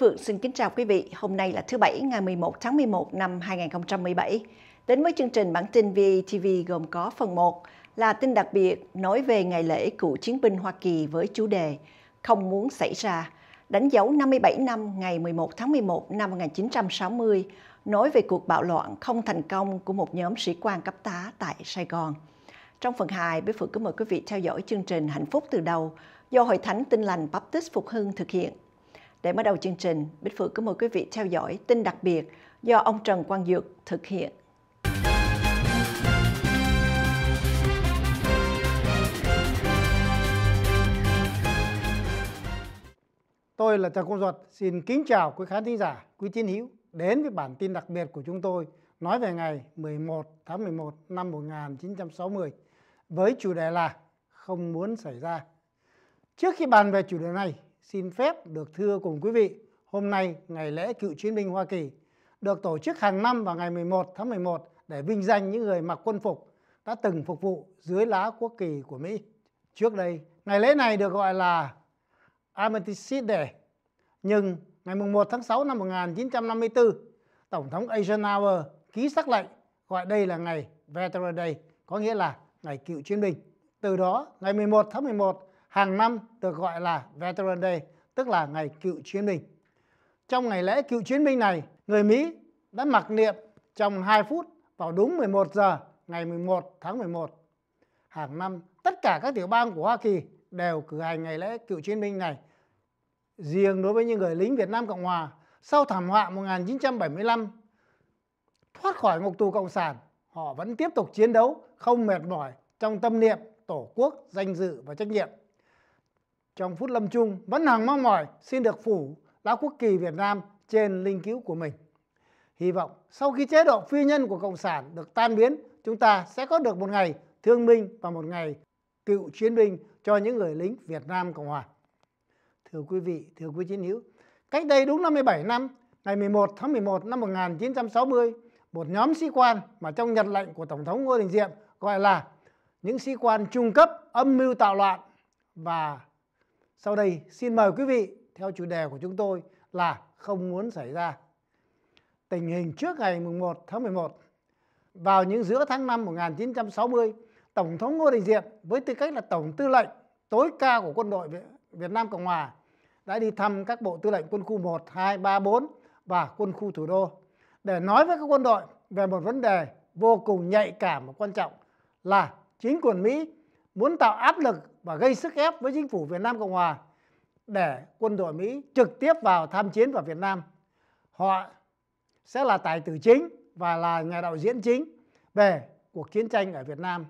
Phượng xin kính chào quý vị. Hôm nay là thứ Bảy ngày 11 tháng 11 năm 2017. Đến với chương trình bản tin VTV gồm có phần 1 là tin đặc biệt nói về ngày lễ cựu chiến binh Hoa Kỳ với chủ đề Không muốn xảy ra, đánh dấu 57 năm ngày 11 tháng 11 năm 1960, nói về cuộc bạo loạn không thành công của một nhóm sĩ quan cấp tá tại Sài Gòn. Trong phần 2, Bế Phượng kính mời quý vị theo dõi chương trình Hạnh phúc từ đầu do Hội Thánh Tinh lành Baptist Phục Hưng thực hiện để mở đầu chương trình, Bích Phượng có mời quý vị theo dõi tin đặc biệt do ông Trần Quang Dược thực hiện. Tôi là Trần Quang Duật, xin kính chào quý khán thính giả, quý chiến hữu đến với bản tin đặc biệt của chúng tôi nói về ngày 11 tháng 11 năm 1960 với chủ đề là không muốn xảy ra. Trước khi bàn về chủ đề này, xin phép được thưa cùng quý vị hôm nay ngày lễ cựu chiến binh Hoa Kỳ được tổ chức hàng năm vào ngày 11 tháng 11 để vinh danh những người mặc quân phục đã từng phục vụ dưới lá quốc kỳ của Mỹ. Trước đây, ngày lễ này được gọi là Armistice Day. Nhưng ngày 1 tháng 6 năm 1954, Tổng thống Eisenhower ký sắc lệnh gọi đây là ngày Veteran Day, có nghĩa là ngày cựu chiến binh. Từ đó, ngày 11 tháng 11 hàng năm được gọi là Veteran Day, tức là ngày cựu chiến binh. Trong ngày lễ cựu chiến binh này, người Mỹ đã mặc niệm trong 2 phút vào đúng 11 giờ ngày 11 tháng 11. Hàng năm, tất cả các tiểu bang của Hoa Kỳ đều cử hành ngày lễ cựu chiến binh này. Riêng đối với những người lính Việt Nam Cộng Hòa, sau thảm họa 1975, thoát khỏi ngục tù Cộng sản, họ vẫn tiếp tục chiến đấu không mệt mỏi trong tâm niệm tổ quốc, danh dự và trách nhiệm trong phút lâm chung vẫn hằng mong mỏi xin được phủ lá quốc kỳ Việt Nam trên linh cữu của mình. Hy vọng sau khi chế độ phi nhân của Cộng sản được tan biến, chúng ta sẽ có được một ngày thương minh và một ngày cựu chiến binh cho những người lính Việt Nam Cộng Hòa. Thưa quý vị, thưa quý chiến hữu, cách đây đúng 57 năm, ngày 11 tháng 11 năm 1960, một nhóm sĩ quan mà trong nhật lệnh của Tổng thống Ngô Đình Diệm gọi là những sĩ quan trung cấp âm mưu tạo loạn và sau đây xin mời quý vị theo chủ đề của chúng tôi là không muốn xảy ra. Tình hình trước ngày 1 tháng 11 vào những giữa tháng 5 1960, Tổng thống Ngô Đình Diệm với tư cách là Tổng tư lệnh tối cao của quân đội Việt Nam Cộng Hòa đã đi thăm các bộ tư lệnh quân khu 1, 2, 3, 4 và quân khu thủ đô để nói với các quân đội về một vấn đề vô cùng nhạy cảm và quan trọng là chính quyền Mỹ muốn tạo áp lực và gây sức ép với chính phủ Việt Nam Cộng Hòa để quân đội Mỹ trực tiếp vào tham chiến vào Việt Nam. Họ sẽ là tài tử chính và là nhà đạo diễn chính về cuộc chiến tranh ở Việt Nam.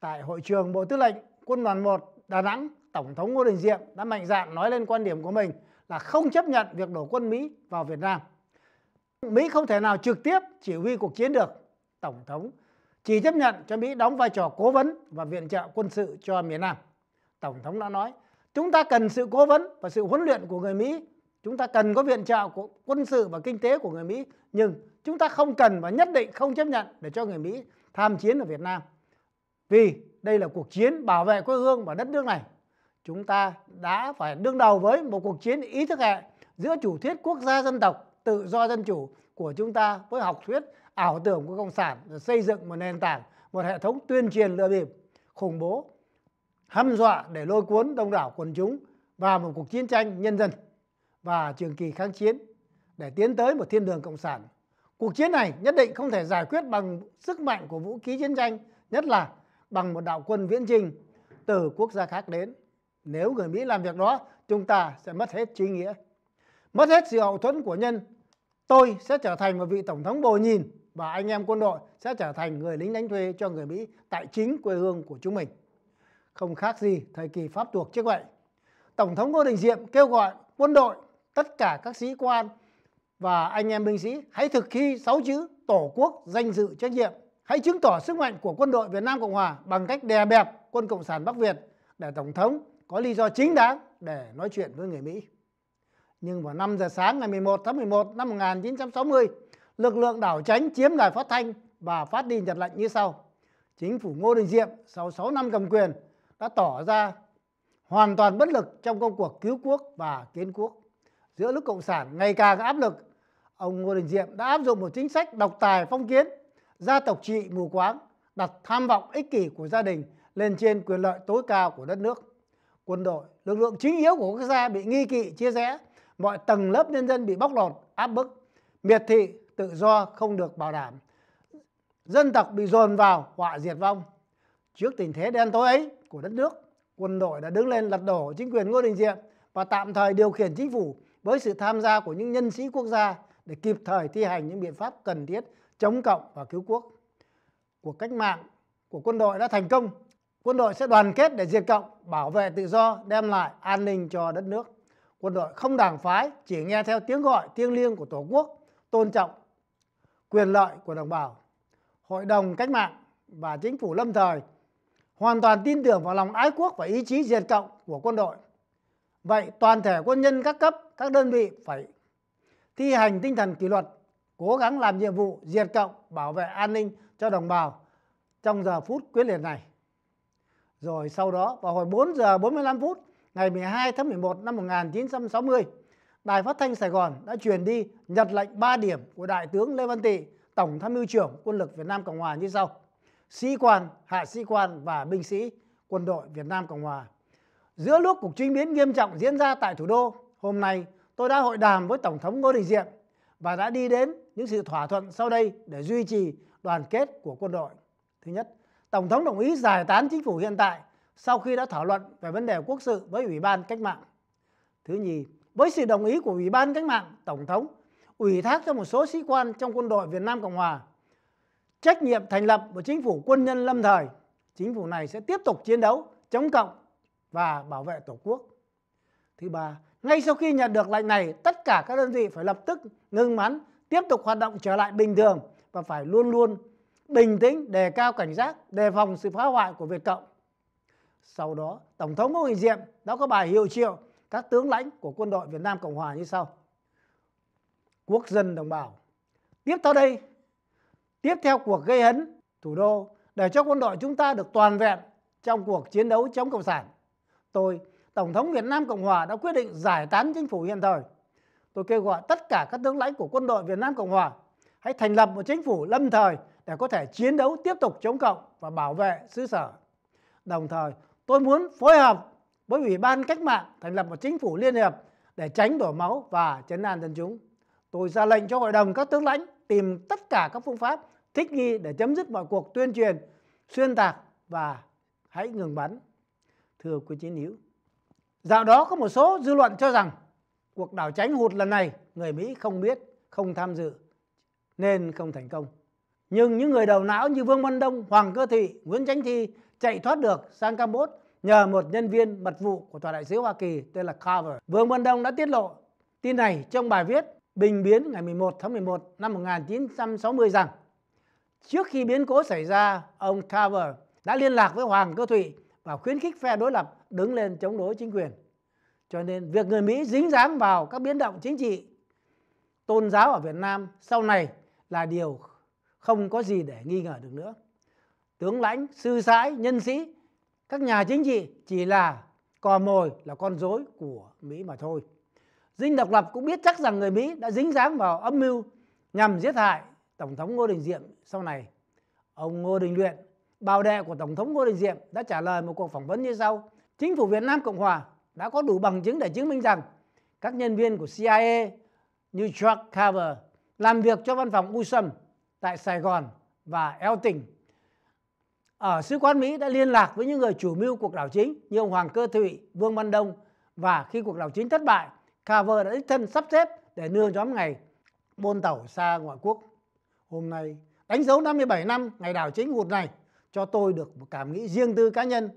Tại hội trường Bộ Tư lệnh Quân đoàn 1 Đà Nẵng, Tổng thống Ngô Đình Diệm đã mạnh dạn nói lên quan điểm của mình là không chấp nhận việc đổ quân Mỹ vào Việt Nam. Mỹ không thể nào trực tiếp chỉ huy cuộc chiến được. Tổng thống chỉ chấp nhận cho Mỹ đóng vai trò cố vấn và viện trợ quân sự cho miền Nam. Tổng thống đã nói, chúng ta cần sự cố vấn và sự huấn luyện của người Mỹ, chúng ta cần có viện trợ của quân sự và kinh tế của người Mỹ, nhưng chúng ta không cần và nhất định không chấp nhận để cho người Mỹ tham chiến ở Việt Nam. Vì đây là cuộc chiến bảo vệ quê hương và đất nước này. Chúng ta đã phải đương đầu với một cuộc chiến ý thức hệ giữa chủ thuyết quốc gia dân tộc, tự do dân chủ của chúng ta với học thuyết ảo tưởng của cộng sản rồi xây dựng một nền tảng một hệ thống tuyên truyền lừa bịp khủng bố hăm dọa để lôi cuốn đông đảo quần chúng vào một cuộc chiến tranh nhân dân và trường kỳ kháng chiến để tiến tới một thiên đường cộng sản cuộc chiến này nhất định không thể giải quyết bằng sức mạnh của vũ khí chiến tranh nhất là bằng một đạo quân viễn trình từ quốc gia khác đến nếu người mỹ làm việc đó chúng ta sẽ mất hết trí nghĩa mất hết sự hậu thuẫn của nhân tôi sẽ trở thành một vị tổng thống bồ nhìn và anh em quân đội sẽ trở thành người lính đánh thuê cho người Mỹ tại chính quê hương của chúng mình. Không khác gì thời kỳ Pháp thuộc trước vậy. Tổng thống Ngô Đình Diệm kêu gọi quân đội, tất cả các sĩ quan và anh em binh sĩ hãy thực thi sáu chữ Tổ quốc danh dự trách nhiệm. Hãy chứng tỏ sức mạnh của quân đội Việt Nam Cộng Hòa bằng cách đè bẹp quân Cộng sản Bắc Việt để Tổng thống có lý do chính đáng để nói chuyện với người Mỹ. Nhưng vào 5 giờ sáng ngày 11 tháng 11 năm 1960, lực lượng đảo tránh chiếm đài phát thanh và phát đi nhật lệnh như sau. Chính phủ Ngô Đình Diệm sau 6 năm cầm quyền đã tỏ ra hoàn toàn bất lực trong công cuộc cứu quốc và kiến quốc. Giữa lúc Cộng sản ngày càng áp lực, ông Ngô Đình Diệm đã áp dụng một chính sách độc tài phong kiến, gia tộc trị mù quáng, đặt tham vọng ích kỷ của gia đình lên trên quyền lợi tối cao của đất nước. Quân đội, lực lượng chính yếu của quốc gia bị nghi kỵ chia rẽ, mọi tầng lớp nhân dân bị bóc lột, áp bức, miệt thị, tự do không được bảo đảm. Dân tộc bị dồn vào họa diệt vong. Trước tình thế đen tối ấy của đất nước, quân đội đã đứng lên lật đổ chính quyền Ngô Đình Diệm và tạm thời điều khiển chính phủ với sự tham gia của những nhân sĩ quốc gia để kịp thời thi hành những biện pháp cần thiết chống cộng và cứu quốc. Cuộc cách mạng của quân đội đã thành công. Quân đội sẽ đoàn kết để diệt cộng, bảo vệ tự do, đem lại an ninh cho đất nước. Quân đội không đảng phái, chỉ nghe theo tiếng gọi thiêng liêng của Tổ quốc, tôn trọng quyền lợi của đồng bào. Hội đồng cách mạng và chính phủ lâm thời hoàn toàn tin tưởng vào lòng ái quốc và ý chí diệt cộng của quân đội. Vậy toàn thể quân nhân các cấp, các đơn vị phải thi hành tinh thần kỷ luật, cố gắng làm nhiệm vụ diệt cộng, bảo vệ an ninh cho đồng bào trong giờ phút quyết liệt này. Rồi sau đó vào hồi 4 giờ 45 phút ngày 12 tháng 11 năm 1960, Đài Phát thanh Sài Gòn đã truyền đi nhật lệnh 3 điểm của Đại tướng Lê Văn Tị, Tổng tham mưu trưởng quân lực Việt Nam Cộng Hòa như sau. Sĩ quan, hạ sĩ quan và binh sĩ quân đội Việt Nam Cộng Hòa. Giữa lúc cuộc chính biến nghiêm trọng diễn ra tại thủ đô, hôm nay tôi đã hội đàm với Tổng thống Ngô Đình Diệm và đã đi đến những sự thỏa thuận sau đây để duy trì đoàn kết của quân đội. Thứ nhất, Tổng thống đồng ý giải tán chính phủ hiện tại sau khi đã thảo luận về vấn đề quốc sự với Ủy ban Cách mạng. Thứ nhì, với sự đồng ý của Ủy ban Cách mạng Tổng thống ủy thác cho một số sĩ quan trong quân đội Việt Nam Cộng Hòa. Trách nhiệm thành lập của chính phủ quân nhân lâm thời, chính phủ này sẽ tiếp tục chiến đấu chống cộng và bảo vệ Tổ quốc. Thứ ba, ngay sau khi nhận được lệnh này, tất cả các đơn vị phải lập tức ngưng bắn, tiếp tục hoạt động trở lại bình thường và phải luôn luôn bình tĩnh, đề cao cảnh giác, đề phòng sự phá hoại của Việt Cộng. Sau đó, Tổng thống Ngô Đình Diệm đã có bài hiệu triệu các tướng lãnh của quân đội Việt Nam Cộng Hòa như sau. Quốc dân đồng bào. Tiếp theo đây, tiếp theo cuộc gây hấn thủ đô để cho quân đội chúng ta được toàn vẹn trong cuộc chiến đấu chống Cộng sản. Tôi, Tổng thống Việt Nam Cộng Hòa đã quyết định giải tán chính phủ hiện thời. Tôi kêu gọi tất cả các tướng lãnh của quân đội Việt Nam Cộng Hòa hãy thành lập một chính phủ lâm thời để có thể chiến đấu tiếp tục chống cộng và bảo vệ xứ sở. Đồng thời, tôi muốn phối hợp với Ủy ban Cách mạng thành lập một chính phủ liên hiệp để tránh đổ máu và chấn an dân chúng. Tôi ra lệnh cho hội đồng các tướng lãnh tìm tất cả các phương pháp thích nghi để chấm dứt mọi cuộc tuyên truyền, xuyên tạc và hãy ngừng bắn. Thưa quý chiến hữu, dạo đó có một số dư luận cho rằng cuộc đảo tránh hụt lần này người Mỹ không biết, không tham dự nên không thành công. Nhưng những người đầu não như Vương Văn Đông, Hoàng Cơ Thị, Nguyễn Chánh Thi chạy thoát được sang Campuchia nhờ một nhân viên mật vụ của tòa đại sứ Hoa Kỳ tên là Carver. Vương Văn Đông đã tiết lộ tin này trong bài viết Bình biến ngày 11 tháng 11 năm 1960 rằng trước khi biến cố xảy ra, ông Carver đã liên lạc với Hoàng Cơ Thụy và khuyến khích phe đối lập đứng lên chống đối chính quyền. Cho nên việc người Mỹ dính dáng vào các biến động chính trị, tôn giáo ở Việt Nam sau này là điều không có gì để nghi ngờ được nữa. Tướng lãnh, sư sãi, nhân sĩ các nhà chính trị chỉ là cò mồi là con rối của Mỹ mà thôi. Dinh Độc Lập cũng biết chắc rằng người Mỹ đã dính dáng vào âm mưu nhằm giết hại Tổng thống Ngô Đình Diệm sau này. Ông Ngô Đình Luyện, bào đệ của Tổng thống Ngô Đình Diệm đã trả lời một cuộc phỏng vấn như sau. Chính phủ Việt Nam Cộng Hòa đã có đủ bằng chứng để chứng minh rằng các nhân viên của CIA như Chuck Carver làm việc cho văn phòng USOM tại Sài Gòn và Eo Tỉnh ở sứ quán Mỹ đã liên lạc với những người chủ mưu cuộc đảo chính như ông Hoàng Cơ Thụy, Vương Văn Đông và khi cuộc đảo chính thất bại, Carver đã đích thân sắp xếp để đưa nhóm này buôn tàu xa ngoại quốc. Hôm nay đánh dấu 57 năm ngày đảo chính hụt này cho tôi được một cảm nghĩ riêng tư cá nhân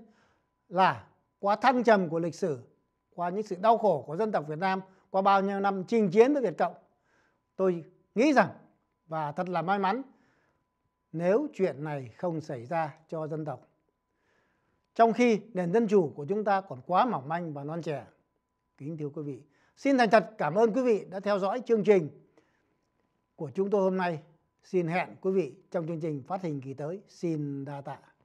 là qua thăng trầm của lịch sử, qua những sự đau khổ của dân tộc Việt Nam qua bao nhiêu năm chinh chiến với Việt Cộng. Tôi nghĩ rằng và thật là may mắn nếu chuyện này không xảy ra cho dân tộc. Trong khi nền dân chủ của chúng ta còn quá mỏng manh và non trẻ. Kính thưa quý vị, xin thành thật cảm ơn quý vị đã theo dõi chương trình của chúng tôi hôm nay. Xin hẹn quý vị trong chương trình phát hình kỳ tới. Xin đa tạ.